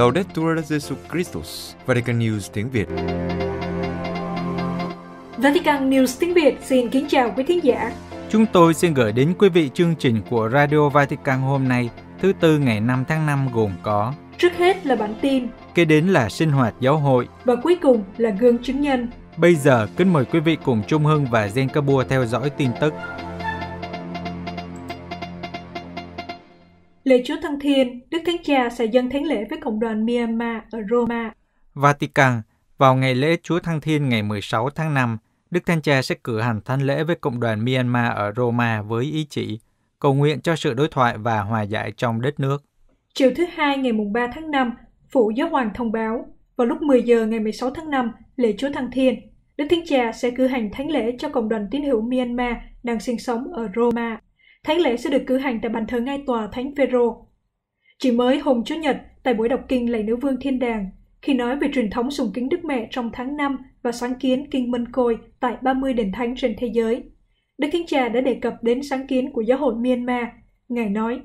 Laudetur Jesu Christus, Vatican News tiếng Việt. Vatican News tiếng Việt xin kính chào quý thính giả. Chúng tôi xin gửi đến quý vị chương trình của Radio Vatican hôm nay, thứ tư ngày 5 tháng 5 gồm có Trước hết là bản tin, kế đến là sinh hoạt giáo hội và cuối cùng là gương chứng nhân. Bây giờ, kính mời quý vị cùng Trung Hưng và Zen Kabua theo dõi tin tức. Lễ Chúa Thăng Thiên, Đức Thánh Cha sẽ dâng thánh lễ với cộng đoàn Myanmar ở Roma. Vatican, vào ngày lễ Chúa Thăng Thiên ngày 16 tháng 5, Đức Thánh Cha sẽ cử hành thánh lễ với cộng đoàn Myanmar ở Roma với ý chỉ cầu nguyện cho sự đối thoại và hòa giải trong đất nước. Chiều thứ hai ngày mùng 3 tháng 5, Phủ Giáo Hoàng thông báo, vào lúc 10 giờ ngày 16 tháng 5, lễ Chúa Thăng Thiên, Đức Thánh Cha sẽ cử hành thánh lễ cho cộng đoàn tín hữu Myanmar đang sinh sống ở Roma thánh lễ sẽ được cử hành tại bàn thờ ngay tòa Thánh Phêrô. Chỉ mới hôm Chủ nhật, tại buổi đọc kinh lạy nữ vương thiên đàng, khi nói về truyền thống sùng kính Đức Mẹ trong tháng 5 và sáng kiến Kinh Mân Côi tại 30 đền thánh trên thế giới, Đức Thánh Cha đã đề cập đến sáng kiến của giáo hội Myanmar. Ngài nói,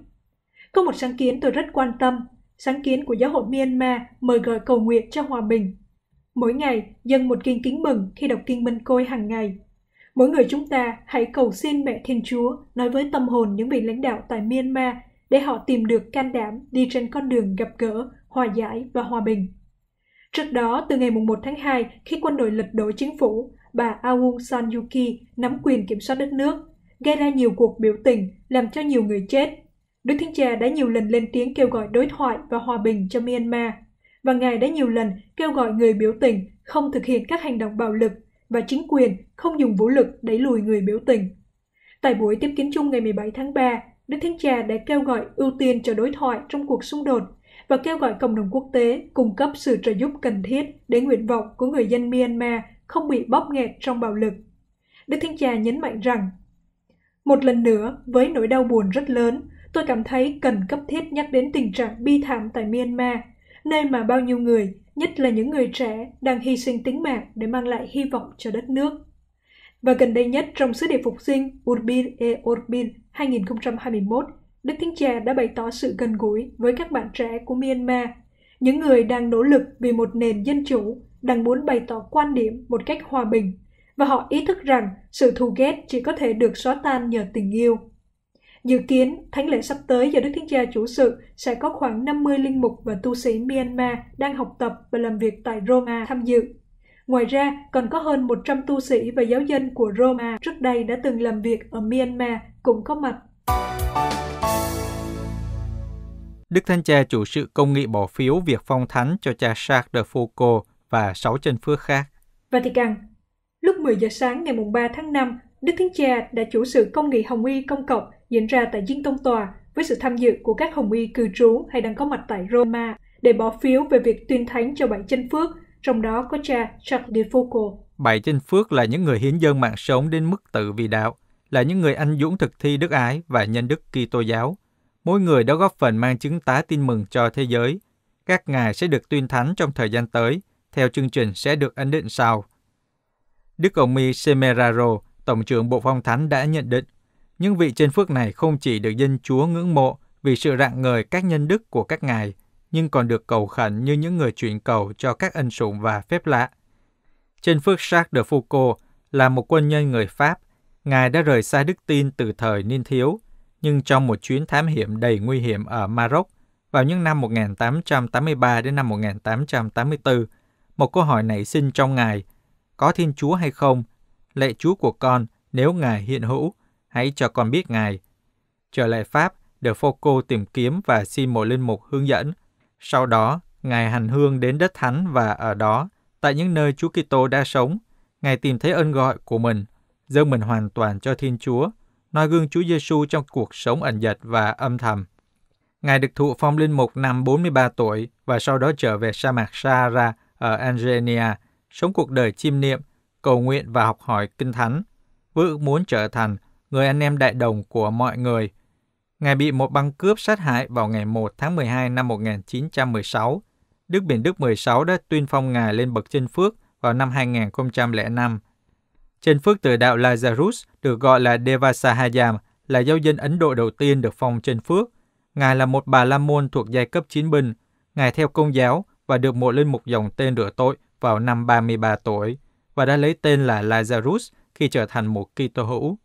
có một sáng kiến tôi rất quan tâm, sáng kiến của giáo hội Myanmar mời gọi cầu nguyện cho hòa bình. Mỗi ngày, dân một kinh kính mừng khi đọc kinh Mân Côi hàng ngày. Mỗi người chúng ta hãy cầu xin Mẹ Thiên Chúa nói với tâm hồn những vị lãnh đạo tại Myanmar để họ tìm được can đảm đi trên con đường gặp gỡ, hòa giải và hòa bình. Trước đó, từ ngày 1 tháng 2, khi quân đội lật đổ chính phủ, bà Aung San Suu Kyi nắm quyền kiểm soát đất nước, gây ra nhiều cuộc biểu tình, làm cho nhiều người chết. Đức Thiên Cha đã nhiều lần lên tiếng kêu gọi đối thoại và hòa bình cho Myanmar, và Ngài đã nhiều lần kêu gọi người biểu tình không thực hiện các hành động bạo lực và chính quyền không dùng vũ lực đẩy lùi người biểu tình. Tại buổi tiếp kiến chung ngày 17 tháng 3, Đức Thánh Cha đã kêu gọi ưu tiên cho đối thoại trong cuộc xung đột và kêu gọi cộng đồng quốc tế cung cấp sự trợ giúp cần thiết để nguyện vọng của người dân Myanmar không bị bóp nghẹt trong bạo lực. Đức Thánh Cha nhấn mạnh rằng, Một lần nữa, với nỗi đau buồn rất lớn, tôi cảm thấy cần cấp thiết nhắc đến tình trạng bi thảm tại Myanmar nơi mà bao nhiêu người, nhất là những người trẻ, đang hy sinh tính mạng để mang lại hy vọng cho đất nước. Và gần đây nhất trong sứ điệp phục sinh Urbin e Urbin 2021, Đức Thánh Cha đã bày tỏ sự gần gũi với các bạn trẻ của Myanmar, những người đang nỗ lực vì một nền dân chủ, đang muốn bày tỏ quan điểm một cách hòa bình, và họ ý thức rằng sự thù ghét chỉ có thể được xóa tan nhờ tình yêu. Dự kiến, thánh lễ sắp tới do Đức Thiên Cha chủ sự sẽ có khoảng 50 linh mục và tu sĩ Myanmar đang học tập và làm việc tại Roma tham dự. Ngoài ra, còn có hơn 100 tu sĩ và giáo dân của Roma trước đây đã từng làm việc ở Myanmar cũng có mặt. Đức Thánh Cha chủ sự công nghị bỏ phiếu việc phong thánh cho cha Jacques de Foucault và sáu chân phước khác. Vatican Lúc 10 giờ sáng ngày 3 tháng 5, Đức Thánh Cha đã chủ sự công nghị Hồng Y công cộng diễn ra tại Dinh Tông Tòa với sự tham dự của các hồng y cư trú hay đang có mặt tại Roma để bỏ phiếu về việc tuyên thánh cho bảy chân phước, trong đó có cha Charles de Foucault. Bảy chân phước là những người hiến dâng mạng sống đến mức tự vì đạo, là những người anh dũng thực thi đức ái và nhân đức Kitô giáo. Mỗi người đã góp phần mang chứng tá tin mừng cho thế giới. Các ngài sẽ được tuyên thánh trong thời gian tới, theo chương trình sẽ được ấn định sau. Đức Ông Mi Semeraro, Tổng trưởng Bộ Phong Thánh đã nhận định những vị trên phước này không chỉ được dân Chúa ngưỡng mộ vì sự rạng ngời các nhân đức của các ngài, nhưng còn được cầu khẩn như những người chuyển cầu cho các ân sủng và phép lạ. Trên phước Jacques de Foucault là một quân nhân người Pháp, Ngài đã rời xa đức tin từ thời niên thiếu, nhưng trong một chuyến thám hiểm đầy nguy hiểm ở Maroc vào những năm 1883 đến năm 1884, một câu hỏi nảy sinh trong Ngài, có Thiên Chúa hay không? Lạy Chúa của con, nếu Ngài hiện hữu, hãy cho con biết Ngài. Trở lại Pháp, De Foucault tìm kiếm và xin một linh mục hướng dẫn. Sau đó, Ngài hành hương đến đất thánh và ở đó, tại những nơi Chúa Kitô đã sống, Ngài tìm thấy ơn gọi của mình, dâng mình hoàn toàn cho Thiên Chúa, noi gương Chúa Giêsu trong cuộc sống ẩn dật và âm thầm. Ngài được thụ phong linh mục năm 43 tuổi và sau đó trở về sa mạc Sahara ở Algeria, sống cuộc đời chiêm niệm, cầu nguyện và học hỏi kinh thánh, với ước muốn trở thành người anh em đại đồng của mọi người. Ngài bị một băng cướp sát hại vào ngày 1 tháng 12 năm 1916. Đức Biển Đức 16 đã tuyên phong Ngài lên bậc chân phước vào năm 2005. Chân phước tự đạo Lazarus được gọi là Devasahayam, là giáo dân Ấn Độ đầu tiên được phong chân phước. Ngài là một bà la môn thuộc giai cấp chiến binh. Ngài theo công giáo và được mộ lên một dòng tên rửa tội vào năm 33 tuổi và đã lấy tên là Lazarus khi trở thành một Kitô hữu.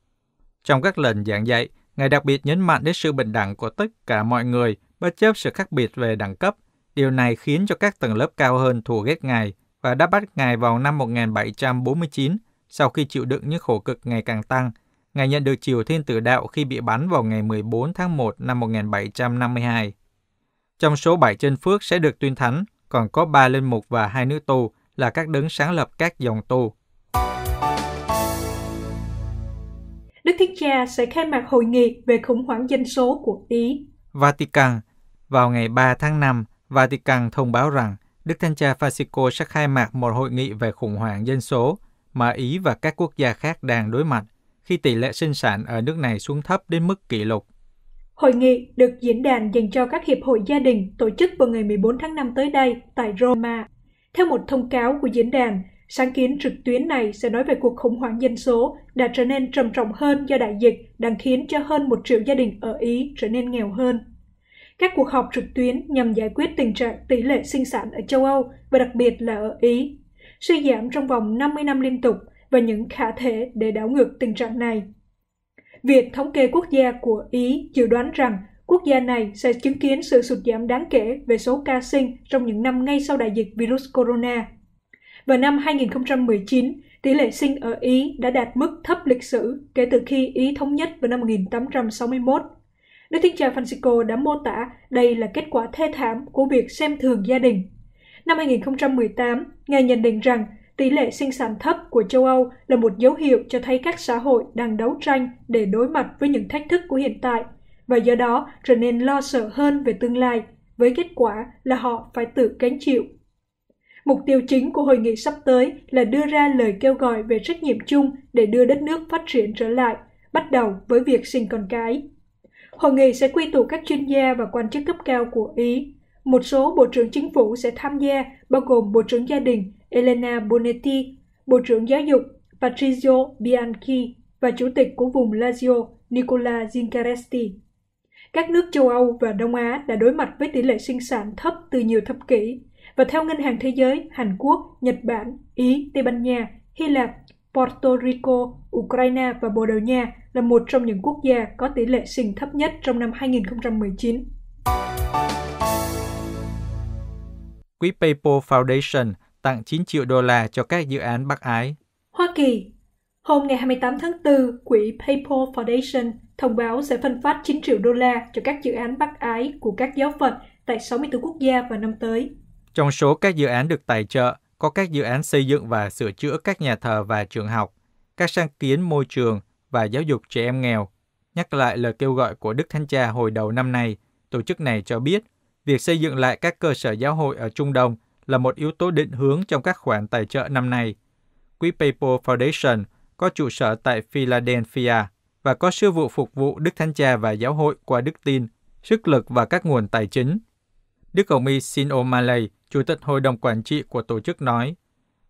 Trong các lần giảng dạy, Ngài đặc biệt nhấn mạnh đến sự bình đẳng của tất cả mọi người, bất chấp sự khác biệt về đẳng cấp. Điều này khiến cho các tầng lớp cao hơn thù ghét Ngài và đã bắt Ngài vào năm 1749 sau khi chịu đựng những khổ cực ngày càng tăng. Ngài nhận được chiều thiên tử đạo khi bị bắn vào ngày 14 tháng 1 năm 1752. Trong số bảy chân phước sẽ được tuyên thánh, còn có ba linh mục và hai nữ tu là các đấng sáng lập các dòng tu. Đức Thích Cha sẽ khai mạc hội nghị về khủng hoảng dân số của Ý. Vatican Vào ngày 3 tháng 5, Vatican thông báo rằng Đức Thánh Cha Francisco sẽ khai mạc một hội nghị về khủng hoảng dân số mà Ý và các quốc gia khác đang đối mặt khi tỷ lệ sinh sản ở nước này xuống thấp đến mức kỷ lục. Hội nghị được diễn đàn dành cho các hiệp hội gia đình tổ chức vào ngày 14 tháng 5 tới đây tại Roma. Theo một thông cáo của diễn đàn, Sáng kiến trực tuyến này sẽ nói về cuộc khủng hoảng dân số đã trở nên trầm trọng hơn do đại dịch đang khiến cho hơn một triệu gia đình ở Ý trở nên nghèo hơn. Các cuộc họp trực tuyến nhằm giải quyết tình trạng tỷ lệ sinh sản ở châu Âu và đặc biệt là ở Ý, suy giảm trong vòng 50 năm liên tục và những khả thể để đảo ngược tình trạng này. Việc thống kê quốc gia của Ý dự đoán rằng quốc gia này sẽ chứng kiến sự sụt giảm đáng kể về số ca sinh trong những năm ngay sau đại dịch virus corona vào năm 2019, tỷ lệ sinh ở Ý đã đạt mức thấp lịch sử kể từ khi Ý thống nhất vào năm 1861. Đức Thiên Cha Francisco đã mô tả đây là kết quả thê thảm của việc xem thường gia đình. Năm 2018, Ngài nhận định rằng tỷ lệ sinh sản thấp của châu Âu là một dấu hiệu cho thấy các xã hội đang đấu tranh để đối mặt với những thách thức của hiện tại và do đó trở nên lo sợ hơn về tương lai với kết quả là họ phải tự gánh chịu Mục tiêu chính của hội nghị sắp tới là đưa ra lời kêu gọi về trách nhiệm chung để đưa đất nước phát triển trở lại, bắt đầu với việc sinh con cái. Hội nghị sẽ quy tụ các chuyên gia và quan chức cấp cao của Ý. Một số Bộ trưởng Chính phủ sẽ tham gia, bao gồm Bộ trưởng Gia đình Elena Bonetti, Bộ trưởng Giáo dục Patrizio Bianchi và Chủ tịch của vùng Lazio Nicola Zincaresti. Các nước châu Âu và Đông Á đã đối mặt với tỷ lệ sinh sản thấp từ nhiều thập kỷ và theo Ngân hàng Thế giới, Hàn Quốc, Nhật Bản, Ý, Tây Ban Nha, Hy Lạp, Puerto Rico, Ukraine và Bồ Đào Nha là một trong những quốc gia có tỷ lệ sinh thấp nhất trong năm 2019. Quỹ PayPal Foundation tặng 9 triệu đô la cho các dự án Bắc Ái. Hoa Kỳ Hôm ngày 28 tháng 4, quỹ PayPal Foundation thông báo sẽ phân phát 9 triệu đô la cho các dự án bác Ái của các giáo phận tại 64 quốc gia vào năm tới. Trong số các dự án được tài trợ, có các dự án xây dựng và sửa chữa các nhà thờ và trường học, các sáng kiến môi trường và giáo dục trẻ em nghèo. Nhắc lại lời kêu gọi của Đức Thánh Cha hồi đầu năm nay, tổ chức này cho biết việc xây dựng lại các cơ sở giáo hội ở Trung Đông là một yếu tố định hướng trong các khoản tài trợ năm nay. Quỹ PayPal Foundation có trụ sở tại Philadelphia và có sư vụ phục vụ Đức Thánh Cha và giáo hội qua đức tin, sức lực và các nguồn tài chính – Đức Hồng Y Sin O'Malley, Chủ tịch Hội đồng Quản trị của tổ chức nói,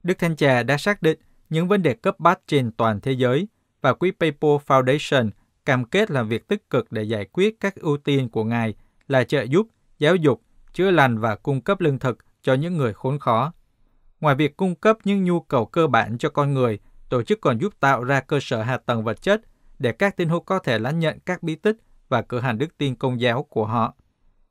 Đức Thanh Trà đã xác định những vấn đề cấp bách trên toàn thế giới và Quỹ PayPal Foundation cam kết làm việc tích cực để giải quyết các ưu tiên của Ngài là trợ giúp, giáo dục, chữa lành và cung cấp lương thực cho những người khốn khó. Ngoài việc cung cấp những nhu cầu cơ bản cho con người, tổ chức còn giúp tạo ra cơ sở hạ tầng vật chất để các tín hữu có thể lãnh nhận các bí tích và cửa hàng đức tin công giáo của họ.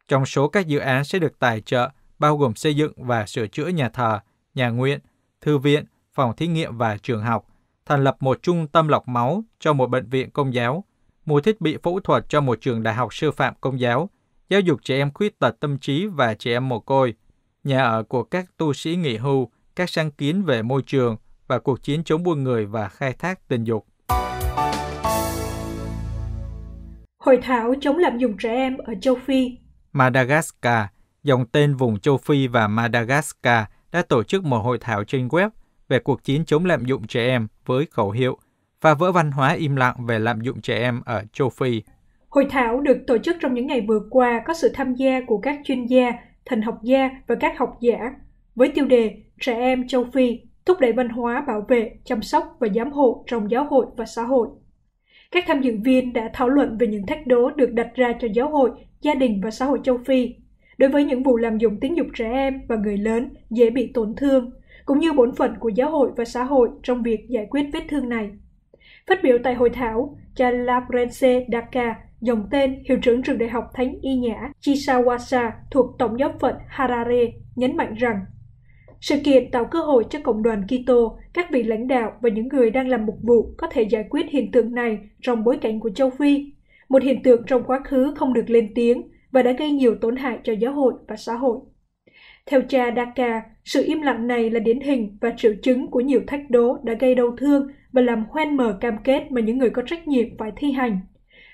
Trong số các dự án sẽ được tài trợ, bao gồm xây dựng và sửa chữa nhà thờ, nhà nguyện, thư viện, phòng thí nghiệm và trường học, thành lập một trung tâm lọc máu cho một bệnh viện công giáo, mua thiết bị phẫu thuật cho một trường đại học sư phạm công giáo, giáo dục trẻ em khuyết tật tâm trí và trẻ em mồ côi, nhà ở của các tu sĩ nghỉ hưu, các sáng kiến về môi trường và cuộc chiến chống buôn người và khai thác tình dục. Hội thảo chống lạm dụng trẻ em ở châu Phi Madagascar, dòng tên vùng châu Phi và Madagascar đã tổ chức một hội thảo trên web về cuộc chiến chống lạm dụng trẻ em với khẩu hiệu phá vỡ văn hóa im lặng về lạm dụng trẻ em ở châu Phi. Hội thảo được tổ chức trong những ngày vừa qua có sự tham gia của các chuyên gia, thần học gia và các học giả với tiêu đề Trẻ em châu Phi thúc đẩy văn hóa bảo vệ, chăm sóc và giám hộ trong giáo hội và xã hội. Các tham dự viên đã thảo luận về những thách đố được đặt ra cho giáo hội gia đình và xã hội châu Phi. Đối với những vụ làm dụng tính dục trẻ em và người lớn dễ bị tổn thương, cũng như bổn phận của giáo hội và xã hội trong việc giải quyết vết thương này. Phát biểu tại hội thảo, cha Chalabrence Daka, dòng tên Hiệu trưởng Trường Đại học Thánh Y Nhã Chisawasa thuộc Tổng giáo phận Harare, nhấn mạnh rằng sự kiện tạo cơ hội cho cộng đoàn Kitô, các vị lãnh đạo và những người đang làm mục vụ có thể giải quyết hiện tượng này trong bối cảnh của châu Phi một hiện tượng trong quá khứ không được lên tiếng và đã gây nhiều tổn hại cho giáo hội và xã hội. Theo cha Daka, sự im lặng này là điển hình và triệu chứng của nhiều thách đố đã gây đau thương và làm hoen mờ cam kết mà những người có trách nhiệm phải thi hành.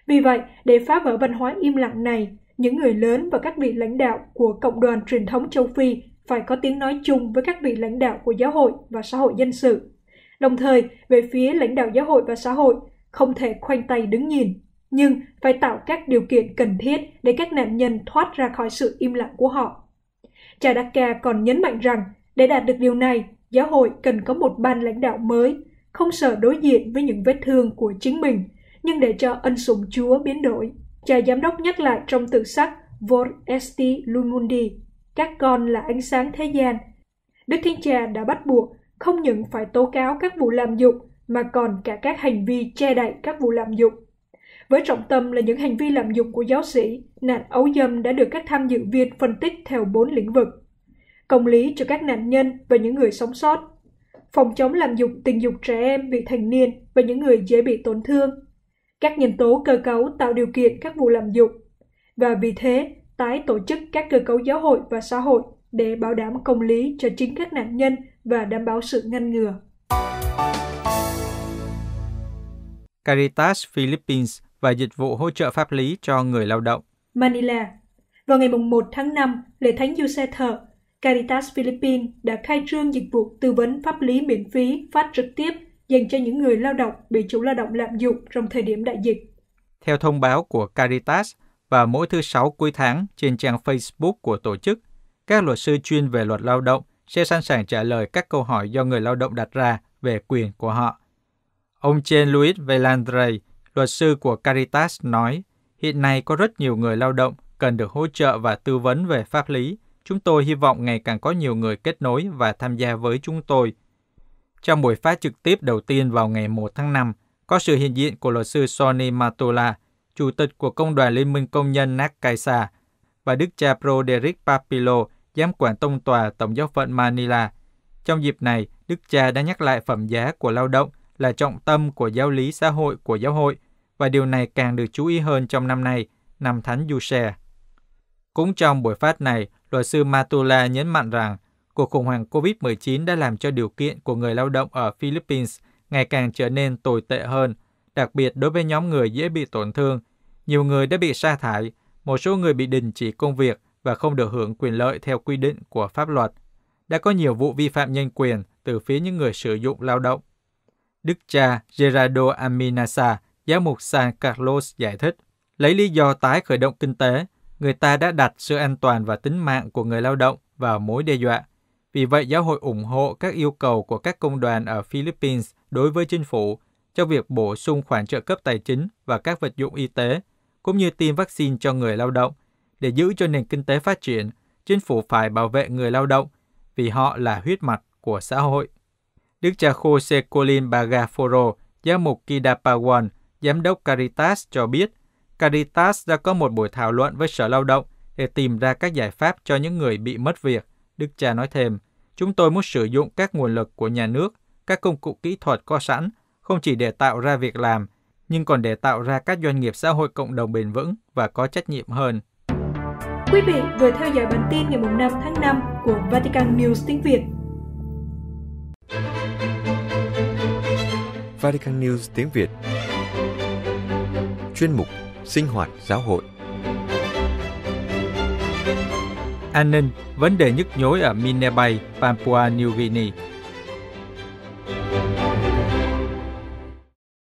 Vì vậy, để phá vỡ văn hóa im lặng này, những người lớn và các vị lãnh đạo của cộng đoàn truyền thống châu Phi phải có tiếng nói chung với các vị lãnh đạo của giáo hội và xã hội dân sự. Đồng thời, về phía lãnh đạo giáo hội và xã hội, không thể khoanh tay đứng nhìn nhưng phải tạo các điều kiện cần thiết để các nạn nhân thoát ra khỏi sự im lặng của họ. Cha Chadaka còn nhấn mạnh rằng, để đạt được điều này, giáo hội cần có một ban lãnh đạo mới, không sợ đối diện với những vết thương của chính mình, nhưng để cho ân sủng Chúa biến đổi. Cha giám đốc nhắc lại trong tự sắc Vor Esti Lumundi, các con là ánh sáng thế gian. Đức Thiên Cha đã bắt buộc không những phải tố cáo các vụ lạm dụng mà còn cả các hành vi che đậy các vụ lạm dụng với trọng tâm là những hành vi lạm dụng của giáo sĩ, nạn ấu dâm đã được các tham dự viên phân tích theo bốn lĩnh vực. Công lý cho các nạn nhân và những người sống sót, phòng chống lạm dụng tình dục trẻ em vị thành niên và những người dễ bị tổn thương, các nhân tố cơ cấu tạo điều kiện các vụ lạm dụng, và vì thế tái tổ chức các cơ cấu giáo hội và xã hội để bảo đảm công lý cho chính các nạn nhân và đảm bảo sự ngăn ngừa. Caritas Philippines và dịch vụ hỗ trợ pháp lý cho người lao động. Manila Vào ngày 1 tháng 5, lễ Thánh Giuse Caritas Philippines đã khai trương dịch vụ tư vấn pháp lý miễn phí phát trực tiếp dành cho những người lao động bị chủ lao động lạm dụng trong thời điểm đại dịch. Theo thông báo của Caritas, và mỗi thứ sáu cuối tháng trên trang Facebook của tổ chức, các luật sư chuyên về luật lao động sẽ sẵn sàng trả lời các câu hỏi do người lao động đặt ra về quyền của họ. Ông Jean Luis Velandre, luật sư của Caritas nói, hiện nay có rất nhiều người lao động cần được hỗ trợ và tư vấn về pháp lý. Chúng tôi hy vọng ngày càng có nhiều người kết nối và tham gia với chúng tôi. Trong buổi phát trực tiếp đầu tiên vào ngày 1 tháng 5, có sự hiện diện của luật sư Sonny Matola, chủ tịch của Công đoàn Liên minh Công nhân Nakaisa, và đức cha Broderick Papillo, giám quản tông tòa Tổng giáo phận Manila. Trong dịp này, đức cha đã nhắc lại phẩm giá của lao động – là trọng tâm của giáo lý xã hội của giáo hội và điều này càng được chú ý hơn trong năm nay, năm Thánh Du Xe. Cũng trong buổi phát này, luật sư Matula nhấn mạnh rằng cuộc khủng hoảng COVID-19 đã làm cho điều kiện của người lao động ở Philippines ngày càng trở nên tồi tệ hơn, đặc biệt đối với nhóm người dễ bị tổn thương. Nhiều người đã bị sa thải, một số người bị đình chỉ công việc và không được hưởng quyền lợi theo quy định của pháp luật. Đã có nhiều vụ vi phạm nhân quyền từ phía những người sử dụng lao động Đức cha Gerardo Aminasa, giáo mục San Carlos giải thích, lấy lý do tái khởi động kinh tế, người ta đã đặt sự an toàn và tính mạng của người lao động vào mối đe dọa. Vì vậy, giáo hội ủng hộ các yêu cầu của các công đoàn ở Philippines đối với chính phủ cho việc bổ sung khoản trợ cấp tài chính và các vật dụng y tế, cũng như tiêm vaccine cho người lao động. Để giữ cho nền kinh tế phát triển, chính phủ phải bảo vệ người lao động vì họ là huyết mạch của xã hội. Đức cha Jose Colin Bagaforo, giám mục Kidapawan, giám đốc Caritas cho biết, Caritas đã có một buổi thảo luận với Sở Lao động để tìm ra các giải pháp cho những người bị mất việc. Đức cha nói thêm, chúng tôi muốn sử dụng các nguồn lực của nhà nước, các công cụ kỹ thuật có sẵn, không chỉ để tạo ra việc làm, nhưng còn để tạo ra các doanh nghiệp xã hội cộng đồng bền vững và có trách nhiệm hơn. Quý vị vừa theo dõi bản tin ngày 5 tháng 5 của Vatican News tiếng Việt. Vatican News tiếng Việt Chuyên mục Sinh hoạt giáo hội An ninh, vấn đề nhức nhối ở Bay, Papua New Guinea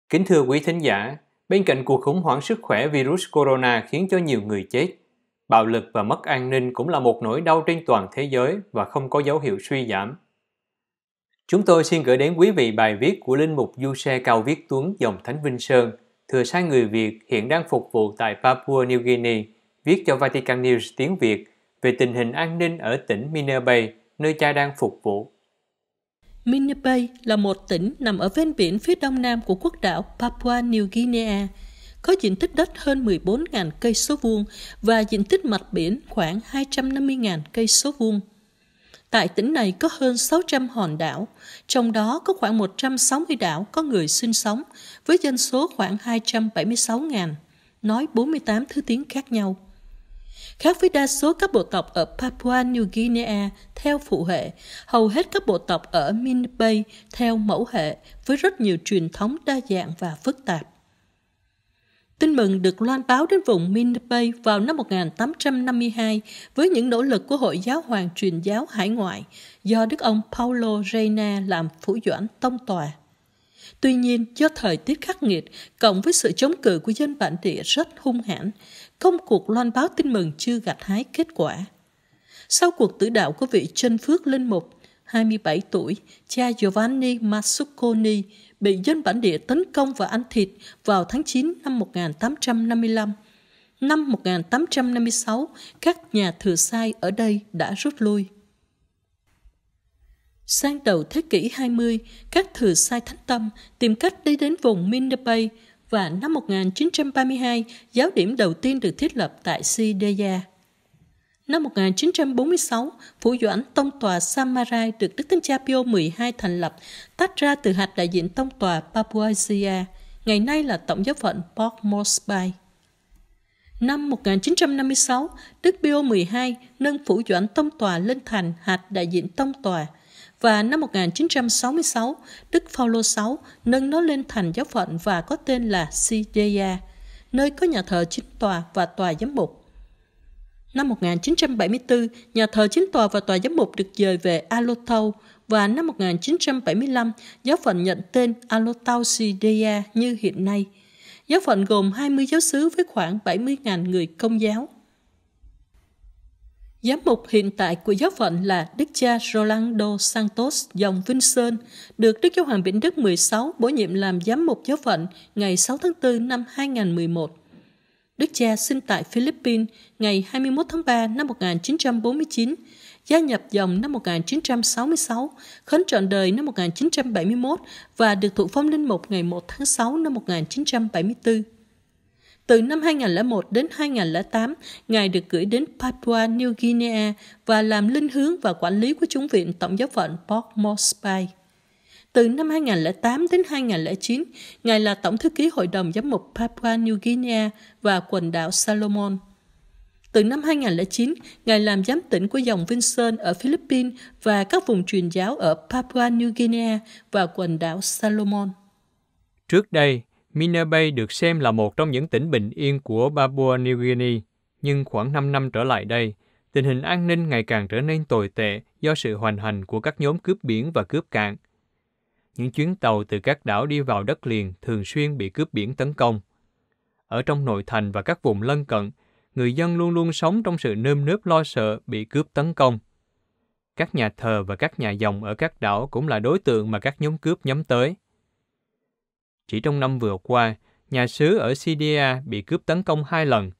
Kính thưa quý thính giả, bên cạnh cuộc khủng hoảng sức khỏe virus corona khiến cho nhiều người chết, bạo lực và mất an ninh cũng là một nỗi đau trên toàn thế giới và không có dấu hiệu suy giảm Chúng tôi xin gửi đến quý vị bài viết của Linh Mục Du Xe Cao Viết Tuấn dòng Thánh Vinh Sơn, thừa sai người Việt hiện đang phục vụ tại Papua New Guinea, viết cho Vatican News tiếng Việt về tình hình an ninh ở tỉnh Minerbay, nơi cha đang phục vụ. Minerbay là một tỉnh nằm ở ven biển phía đông nam của quốc đảo Papua New Guinea, có diện tích đất hơn 14.000 cây số vuông và diện tích mặt biển khoảng 250.000 cây số vuông. Tại tỉnh này có hơn 600 hòn đảo, trong đó có khoảng 160 đảo có người sinh sống, với dân số khoảng 276.000, nói 48 thứ tiếng khác nhau. Khác với đa số các bộ tộc ở Papua New Guinea theo phụ hệ, hầu hết các bộ tộc ở Min Bay theo mẫu hệ với rất nhiều truyền thống đa dạng và phức tạp. Tin mừng được loan báo đến vùng Minbay vào năm 1852 với những nỗ lực của Hội Giáo hoàng truyền giáo hải ngoại do Đức ông Paulo Reina làm phủ doãn tông tòa. Tuy nhiên, do thời tiết khắc nghiệt, cộng với sự chống cự của dân bản địa rất hung hãn, công cuộc loan báo tin mừng chưa gặt hái kết quả. Sau cuộc tử đạo của vị chân phước linh mục, 27 tuổi, cha Giovanni Mazzucconi bị dân bản địa tấn công và ăn thịt vào tháng 9 năm 1855. Năm 1856, các nhà thừa sai ở đây đã rút lui. Sang đầu thế kỷ 20, các thừa sai thánh tâm tìm cách đi đến vùng Mindabay và năm 1932, giáo điểm đầu tiên được thiết lập tại Sideya. Năm 1946, Phủ Doãn Tông Tòa Samarai được Đức Thánh Cha Pio XII thành lập, tách ra từ hạt đại diện Tông Tòa Papuasia, ngày nay là Tổng giáo phận Port Moresby. Năm 1956, Đức Pio XII nâng Phủ Doãn Tông Tòa lên thành hạt đại diện Tông Tòa, và năm 1966, Đức Phaolô VI nâng nó lên thành giáo phận và có tên là Sideia, nơi có nhà thờ chính tòa và tòa giám mục. Năm 1974, nhà thờ chính tòa và tòa giám mục được dời về Alotau và năm 1975, giáo phận nhận tên Alotau Sideria như hiện nay. Giáo phận gồm 20 giáo xứ với khoảng 70.000 người công giáo. Giám mục hiện tại của giáo phận là Đức cha Rolando Santos dòng Vinh Sơn, được Đức Giáo hoàng Biển Đức 16 bổ nhiệm làm giám mục giáo phận ngày 6 tháng 4 năm 2011. Đức cha sinh tại Philippines ngày 21 tháng 3 năm 1949, gia nhập dòng năm 1966, khấn trọn đời năm 1971 và được thụ phong linh mục ngày 1 tháng 6 năm 1974. Từ năm 2001 đến 2008, Ngài được gửi đến Papua New Guinea và làm linh hướng và quản lý của chúng viện Tổng giáo phận Port Moresby. Từ năm 2008 đến 2009, Ngài là Tổng thư ký Hội đồng Giám mục Papua New Guinea và quần đảo Salomon. Từ năm 2009, Ngài làm giám tỉnh của dòng Vinson ở Philippines và các vùng truyền giáo ở Papua New Guinea và quần đảo Salomon. Trước đây, Minerbe được xem là một trong những tỉnh bình yên của Papua New Guinea, nhưng khoảng 5 năm trở lại đây, tình hình an ninh ngày càng trở nên tồi tệ do sự hoành hành của các nhóm cướp biển và cướp cạn – những chuyến tàu từ các đảo đi vào đất liền thường xuyên bị cướp biển tấn công. Ở trong nội thành và các vùng lân cận, người dân luôn luôn sống trong sự nơm nớp lo sợ bị cướp tấn công. Các nhà thờ và các nhà dòng ở các đảo cũng là đối tượng mà các nhóm cướp nhắm tới. Chỉ trong năm vừa qua, nhà sứ ở Sidia bị cướp tấn công hai lần.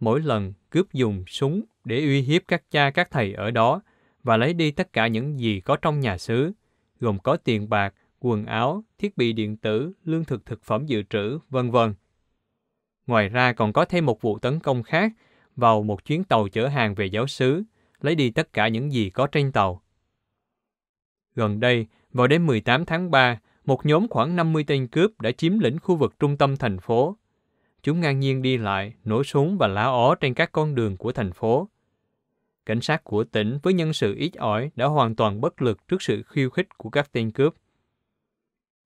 Mỗi lần cướp dùng súng để uy hiếp các cha các thầy ở đó và lấy đi tất cả những gì có trong nhà sứ, gồm có tiền bạc, quần áo, thiết bị điện tử, lương thực thực phẩm dự trữ, vân vân. Ngoài ra còn có thêm một vụ tấn công khác vào một chuyến tàu chở hàng về giáo xứ, lấy đi tất cả những gì có trên tàu. Gần đây, vào đêm 18 tháng 3, một nhóm khoảng 50 tên cướp đã chiếm lĩnh khu vực trung tâm thành phố. Chúng ngang nhiên đi lại, nổ súng và lá ó trên các con đường của thành phố. Cảnh sát của tỉnh với nhân sự ít ỏi đã hoàn toàn bất lực trước sự khiêu khích của các tên cướp.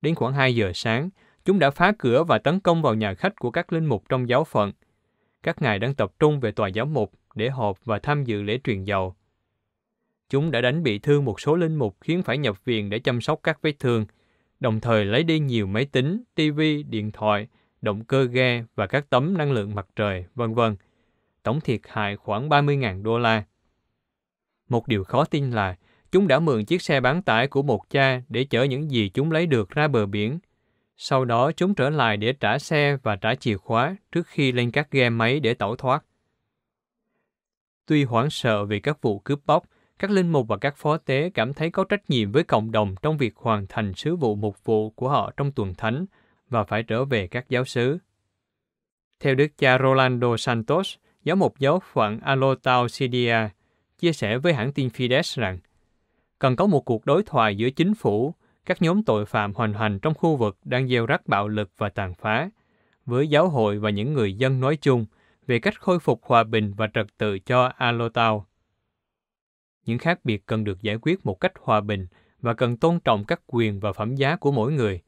Đến khoảng 2 giờ sáng, chúng đã phá cửa và tấn công vào nhà khách của các linh mục trong giáo phận. Các ngài đang tập trung về tòa giáo mục để họp và tham dự lễ truyền dầu. Chúng đã đánh bị thương một số linh mục khiến phải nhập viện để chăm sóc các vết thương, đồng thời lấy đi nhiều máy tính, tivi, điện thoại, động cơ ghe và các tấm năng lượng mặt trời, vân vân. Tổng thiệt hại khoảng 30.000 đô la. Một điều khó tin là Chúng đã mượn chiếc xe bán tải của một cha để chở những gì chúng lấy được ra bờ biển. Sau đó chúng trở lại để trả xe và trả chìa khóa trước khi lên các ghe máy để tẩu thoát. Tuy hoảng sợ vì các vụ cướp bóc, các linh mục và các phó tế cảm thấy có trách nhiệm với cộng đồng trong việc hoàn thành sứ vụ mục vụ của họ trong tuần thánh và phải trở về các giáo xứ. Theo đức cha Rolando Santos, giáo mục giáo phận Alotau Sidia, chia sẻ với hãng tin Fides rằng cần có một cuộc đối thoại giữa chính phủ, các nhóm tội phạm hoành hành trong khu vực đang gieo rắc bạo lực và tàn phá, với giáo hội và những người dân nói chung về cách khôi phục hòa bình và trật tự cho Alotau. Những khác biệt cần được giải quyết một cách hòa bình và cần tôn trọng các quyền và phẩm giá của mỗi người.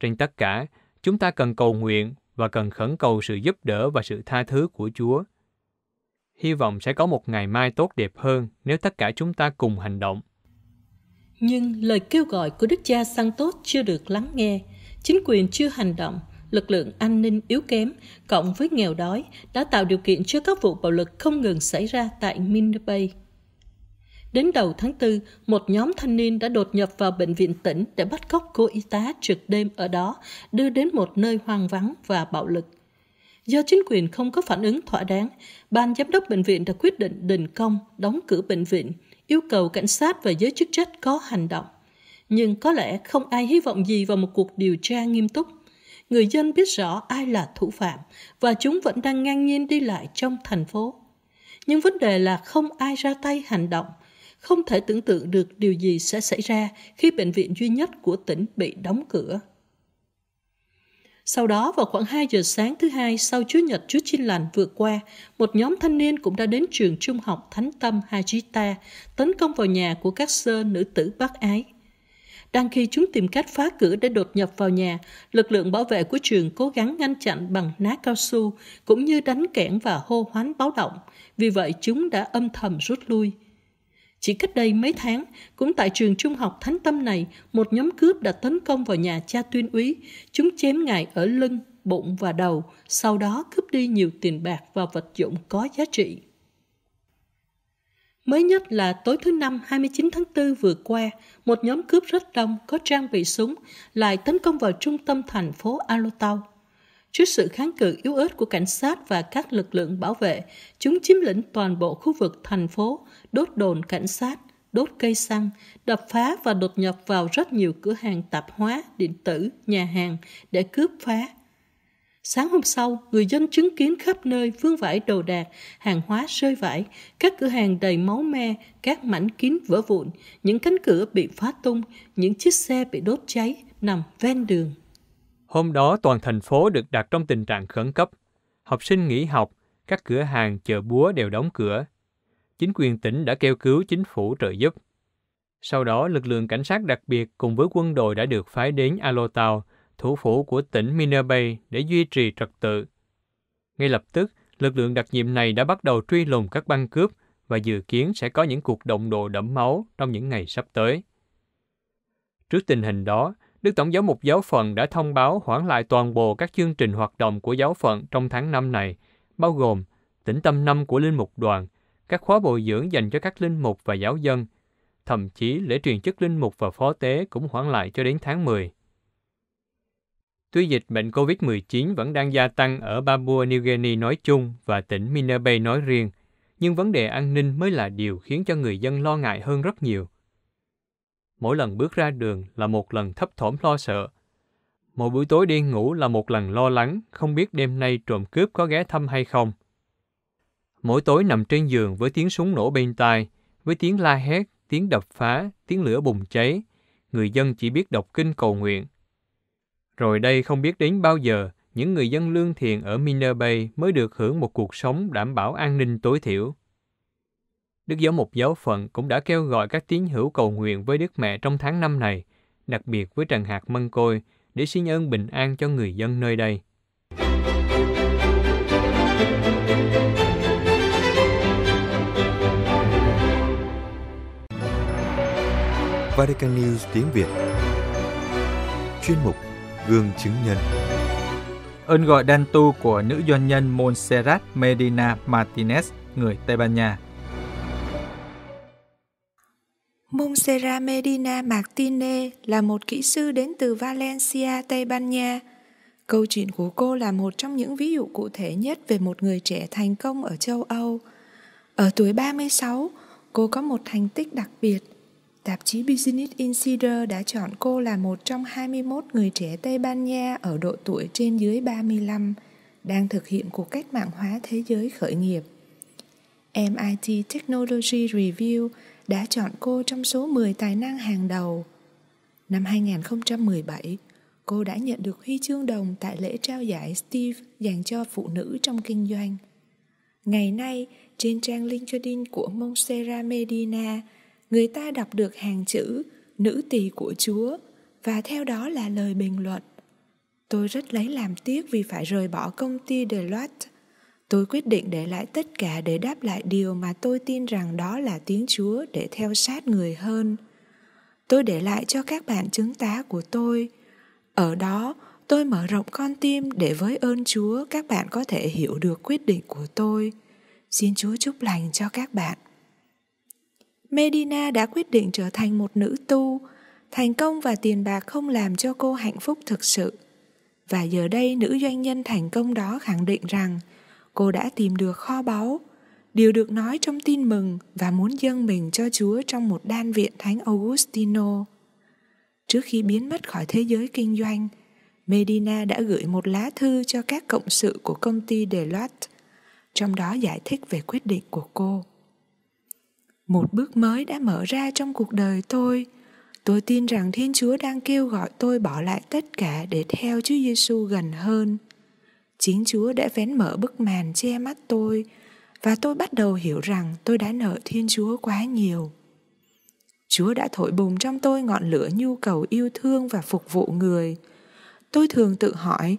Trên tất cả, chúng ta cần cầu nguyện và cần khẩn cầu sự giúp đỡ và sự tha thứ của Chúa. Hy vọng sẽ có một ngày mai tốt đẹp hơn nếu tất cả chúng ta cùng hành động. Nhưng lời kêu gọi của đức cha Santos chưa được lắng nghe, chính quyền chưa hành động, lực lượng an ninh yếu kém cộng với nghèo đói đã tạo điều kiện cho các vụ bạo lực không ngừng xảy ra tại Minnebay. Đến đầu tháng 4, một nhóm thanh niên đã đột nhập vào bệnh viện tỉnh để bắt cóc cô y tá trực đêm ở đó, đưa đến một nơi hoang vắng và bạo lực. Do chính quyền không có phản ứng thỏa đáng, ban giám đốc bệnh viện đã quyết định đình công, đóng cửa bệnh viện, yêu cầu cảnh sát và giới chức trách có hành động. Nhưng có lẽ không ai hy vọng gì vào một cuộc điều tra nghiêm túc. Người dân biết rõ ai là thủ phạm và chúng vẫn đang ngang nhiên đi lại trong thành phố. Nhưng vấn đề là không ai ra tay hành động. Không thể tưởng tượng được điều gì sẽ xảy ra khi bệnh viện duy nhất của tỉnh bị đóng cửa. Sau đó vào khoảng 2 giờ sáng thứ hai sau Chúa Nhật Chúa Chinh Lành vừa qua, một nhóm thanh niên cũng đã đến trường trung học Thánh Tâm Hajita tấn công vào nhà của các sơ nữ tử bác ái. Đang khi chúng tìm cách phá cửa để đột nhập vào nhà, lực lượng bảo vệ của trường cố gắng ngăn chặn bằng ná cao su, cũng như đánh kẽn và hô hoán báo động. Vì vậy chúng đã âm thầm rút lui. Chỉ cách đây mấy tháng, cũng tại trường trung học Thánh Tâm này, một nhóm cướp đã tấn công vào nhà cha tuyên úy. Chúng chém ngài ở lưng, bụng và đầu, sau đó cướp đi nhiều tiền bạc và vật dụng có giá trị. Mới nhất là tối thứ Năm 29 tháng 4 vừa qua, một nhóm cướp rất đông có trang bị súng lại tấn công vào trung tâm thành phố Alotau. Trước sự kháng cự yếu ớt của cảnh sát và các lực lượng bảo vệ, chúng chiếm lĩnh toàn bộ khu vực thành phố đốt đồn cảnh sát, đốt cây xăng, đập phá và đột nhập vào rất nhiều cửa hàng tạp hóa, điện tử, nhà hàng để cướp phá. Sáng hôm sau, người dân chứng kiến khắp nơi vương vãi đồ đạc, hàng hóa rơi vãi, các cửa hàng đầy máu me, các mảnh kín vỡ vụn, những cánh cửa bị phá tung, những chiếc xe bị đốt cháy, nằm ven đường. Hôm đó toàn thành phố được đặt trong tình trạng khẩn cấp. Học sinh nghỉ học, các cửa hàng, chợ búa đều đóng cửa, chính quyền tỉnh đã kêu cứu chính phủ trợ giúp. Sau đó, lực lượng cảnh sát đặc biệt cùng với quân đội đã được phái đến Alotau, thủ phủ của tỉnh Bay, để duy trì trật tự. Ngay lập tức, lực lượng đặc nhiệm này đã bắt đầu truy lùng các băng cướp và dự kiến sẽ có những cuộc động độ đẫm máu trong những ngày sắp tới. Trước tình hình đó, Đức Tổng giáo mục giáo phận đã thông báo hoãn lại toàn bộ các chương trình hoạt động của giáo phận trong tháng năm này, bao gồm tỉnh tâm năm của linh mục đoàn – các khóa bồi dưỡng dành cho các linh mục và giáo dân, thậm chí lễ truyền chức linh mục và phó tế cũng hoãn lại cho đến tháng 10. Tuy dịch bệnh COVID-19 vẫn đang gia tăng ở Papua New Guinea nói chung và tỉnh Minerbe nói riêng, nhưng vấn đề an ninh mới là điều khiến cho người dân lo ngại hơn rất nhiều. Mỗi lần bước ra đường là một lần thấp thỏm lo sợ. Mỗi buổi tối đi ngủ là một lần lo lắng, không biết đêm nay trộm cướp có ghé thăm hay không – Mỗi tối nằm trên giường với tiếng súng nổ bên tai, với tiếng la hét, tiếng đập phá, tiếng lửa bùng cháy, người dân chỉ biết đọc kinh cầu nguyện. Rồi đây không biết đến bao giờ, những người dân lương thiện ở Miner Bay mới được hưởng một cuộc sống đảm bảo an ninh tối thiểu. Đức Giáo Mục Giáo Phận cũng đã kêu gọi các tín hữu cầu nguyện với Đức Mẹ trong tháng năm này, đặc biệt với Trần Hạc mân côi, để xin ơn bình an cho người dân nơi đây. Vatican News tiếng Việt Chuyên mục Gương chứng nhân Ơn gọi đan tu của nữ doanh nhân Montserrat Medina Martinez, người Tây Ban Nha Montserrat Medina Martinez là một kỹ sư đến từ Valencia, Tây Ban Nha. Câu chuyện của cô là một trong những ví dụ cụ thể nhất về một người trẻ thành công ở châu Âu. Ở tuổi 36, cô có một thành tích đặc biệt – tạp chí Business Insider đã chọn cô là một trong 21 người trẻ Tây Ban Nha ở độ tuổi trên dưới 35 đang thực hiện cuộc cách mạng hóa thế giới khởi nghiệp. MIT Technology Review đã chọn cô trong số 10 tài năng hàng đầu. Năm 2017, cô đã nhận được huy chương đồng tại lễ trao giải Steve dành cho phụ nữ trong kinh doanh. Ngày nay, trên trang LinkedIn của Montserrat Medina, người ta đọc được hàng chữ nữ tỳ của Chúa và theo đó là lời bình luận. Tôi rất lấy làm tiếc vì phải rời bỏ công ty Deloitte. Tôi quyết định để lại tất cả để đáp lại điều mà tôi tin rằng đó là tiếng Chúa để theo sát người hơn. Tôi để lại cho các bạn chứng tá của tôi. Ở đó, tôi mở rộng con tim để với ơn Chúa các bạn có thể hiểu được quyết định của tôi. Xin Chúa chúc lành cho các bạn. Medina đã quyết định trở thành một nữ tu. Thành công và tiền bạc không làm cho cô hạnh phúc thực sự. Và giờ đây nữ doanh nhân thành công đó khẳng định rằng cô đã tìm được kho báu, điều được nói trong tin mừng và muốn dâng mình cho Chúa trong một đan viện Thánh Augustino. Trước khi biến mất khỏi thế giới kinh doanh, Medina đã gửi một lá thư cho các cộng sự của công ty Deloitte, trong đó giải thích về quyết định của cô một bước mới đã mở ra trong cuộc đời tôi tôi tin rằng thiên chúa đang kêu gọi tôi bỏ lại tất cả để theo chúa giêsu gần hơn chính chúa đã vén mở bức màn che mắt tôi và tôi bắt đầu hiểu rằng tôi đã nợ thiên chúa quá nhiều chúa đã thổi bùng trong tôi ngọn lửa nhu cầu yêu thương và phục vụ người tôi thường tự hỏi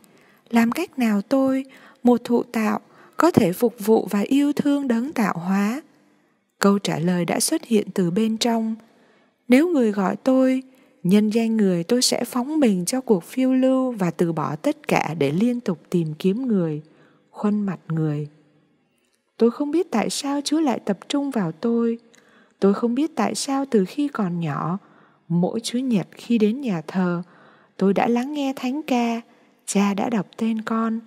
làm cách nào tôi một thụ tạo có thể phục vụ và yêu thương đấng tạo hóa câu trả lời đã xuất hiện từ bên trong nếu người gọi tôi nhân danh người tôi sẽ phóng mình cho cuộc phiêu lưu và từ bỏ tất cả để liên tục tìm kiếm người khuôn mặt người tôi không biết tại sao chúa lại tập trung vào tôi tôi không biết tại sao từ khi còn nhỏ mỗi chúa nhật khi đến nhà thờ tôi đã lắng nghe thánh ca cha đã đọc tên con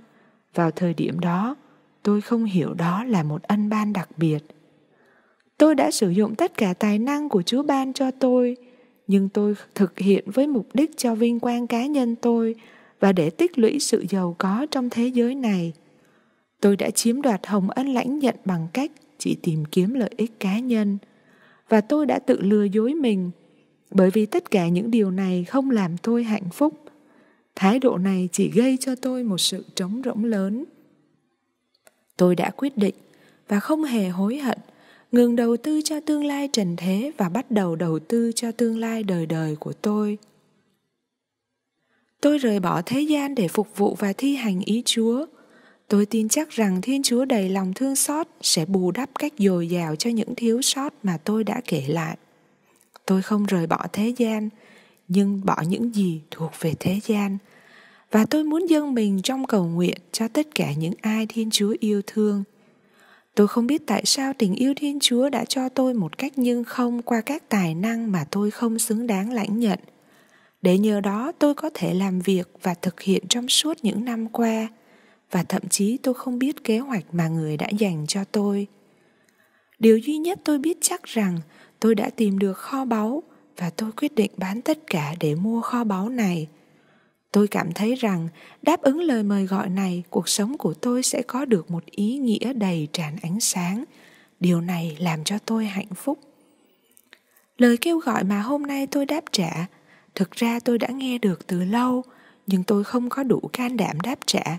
vào thời điểm đó tôi không hiểu đó là một ân ban đặc biệt Tôi đã sử dụng tất cả tài năng của Chúa ban cho tôi, nhưng tôi thực hiện với mục đích cho vinh quang cá nhân tôi và để tích lũy sự giàu có trong thế giới này. Tôi đã chiếm đoạt hồng ân lãnh nhận bằng cách chỉ tìm kiếm lợi ích cá nhân và tôi đã tự lừa dối mình bởi vì tất cả những điều này không làm tôi hạnh phúc. Thái độ này chỉ gây cho tôi một sự trống rỗng lớn. Tôi đã quyết định và không hề hối hận ngừng đầu tư cho tương lai trần thế và bắt đầu đầu tư cho tương lai đời đời của tôi tôi rời bỏ thế gian để phục vụ và thi hành ý chúa tôi tin chắc rằng thiên chúa đầy lòng thương xót sẽ bù đắp cách dồi dào cho những thiếu sót mà tôi đã kể lại tôi không rời bỏ thế gian nhưng bỏ những gì thuộc về thế gian và tôi muốn dâng mình trong cầu nguyện cho tất cả những ai thiên chúa yêu thương Tôi không biết tại sao tình yêu Thiên Chúa đã cho tôi một cách nhưng không qua các tài năng mà tôi không xứng đáng lãnh nhận. Để nhờ đó tôi có thể làm việc và thực hiện trong suốt những năm qua và thậm chí tôi không biết kế hoạch mà người đã dành cho tôi. Điều duy nhất tôi biết chắc rằng tôi đã tìm được kho báu và tôi quyết định bán tất cả để mua kho báu này – tôi cảm thấy rằng đáp ứng lời mời gọi này cuộc sống của tôi sẽ có được một ý nghĩa đầy tràn ánh sáng điều này làm cho tôi hạnh phúc lời kêu gọi mà hôm nay tôi đáp trả thực ra tôi đã nghe được từ lâu nhưng tôi không có đủ can đảm đáp trả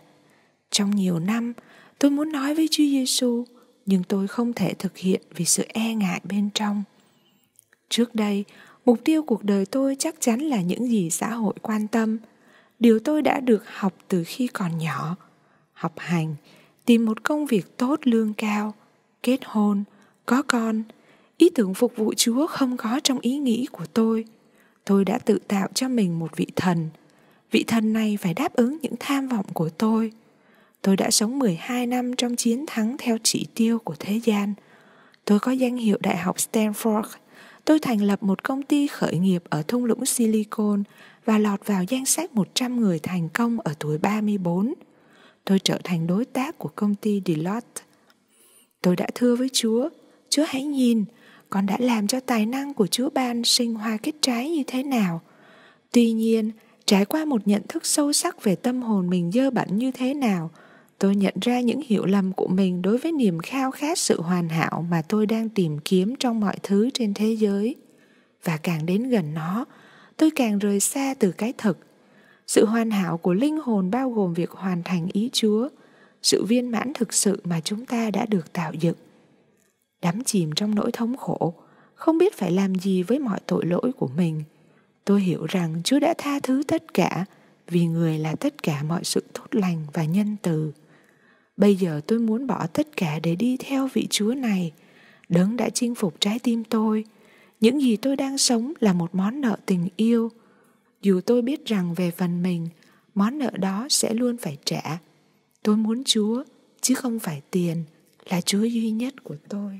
trong nhiều năm tôi muốn nói với chúa giêsu nhưng tôi không thể thực hiện vì sự e ngại bên trong trước đây mục tiêu cuộc đời tôi chắc chắn là những gì xã hội quan tâm điều tôi đã được học từ khi còn nhỏ học hành tìm một công việc tốt lương cao kết hôn có con ý tưởng phục vụ chúa không có trong ý nghĩ của tôi tôi đã tự tạo cho mình một vị thần vị thần này phải đáp ứng những tham vọng của tôi tôi đã sống 12 năm trong chiến thắng theo chỉ tiêu của thế gian tôi có danh hiệu đại học stanford tôi thành lập một công ty khởi nghiệp ở thung lũng Silicon và lọt vào danh sách 100 người thành công ở tuổi 34. Tôi trở thành đối tác của công ty Deloitte. Tôi đã thưa với Chúa, Chúa hãy nhìn, con đã làm cho tài năng của Chúa ban sinh hoa kết trái như thế nào. Tuy nhiên, trải qua một nhận thức sâu sắc về tâm hồn mình dơ bẩn như thế nào – tôi nhận ra những hiểu lầm của mình đối với niềm khao khát sự hoàn hảo mà tôi đang tìm kiếm trong mọi thứ trên thế giới và càng đến gần nó tôi càng rời xa từ cái thực sự hoàn hảo của linh hồn bao gồm việc hoàn thành ý chúa sự viên mãn thực sự mà chúng ta đã được tạo dựng đắm chìm trong nỗi thống khổ không biết phải làm gì với mọi tội lỗi của mình tôi hiểu rằng chúa đã tha thứ tất cả vì người là tất cả mọi sự tốt lành và nhân từ bây giờ tôi muốn bỏ tất cả để đi theo vị chúa này đấng đã chinh phục trái tim tôi những gì tôi đang sống là một món nợ tình yêu dù tôi biết rằng về phần mình món nợ đó sẽ luôn phải trả tôi muốn chúa chứ không phải tiền là chúa duy nhất của tôi